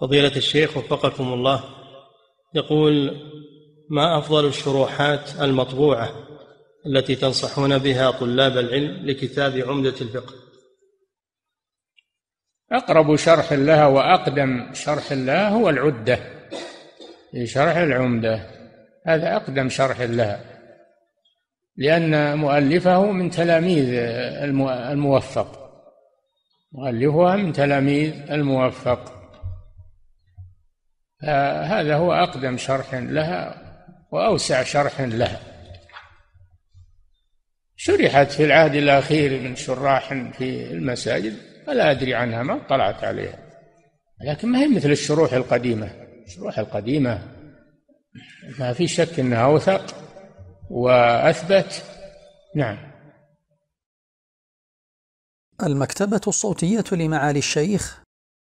فضيلة الشيخ وفقكم الله يقول ما أفضل الشروحات المطبوعة التي تنصحون بها طلاب العلم لكتاب عمدة الفقه أقرب شرح لها وأقدم شرح لها هو العدة في شرح العمدة هذا أقدم شرح لها لأن مؤلفه من تلاميذ الموفق مؤلفها من تلاميذ الموفق هذا هو أقدم شرح لها وأوسع شرح لها شرحت في العهد الأخير من شراح في المساجد ولا أدري عنها ما اطلعت عليها لكن ما هي مثل الشروح القديمة الشروح القديمة ما في شك أنها أوثق وأثبت نعم المكتبة الصوتية لمعالي الشيخ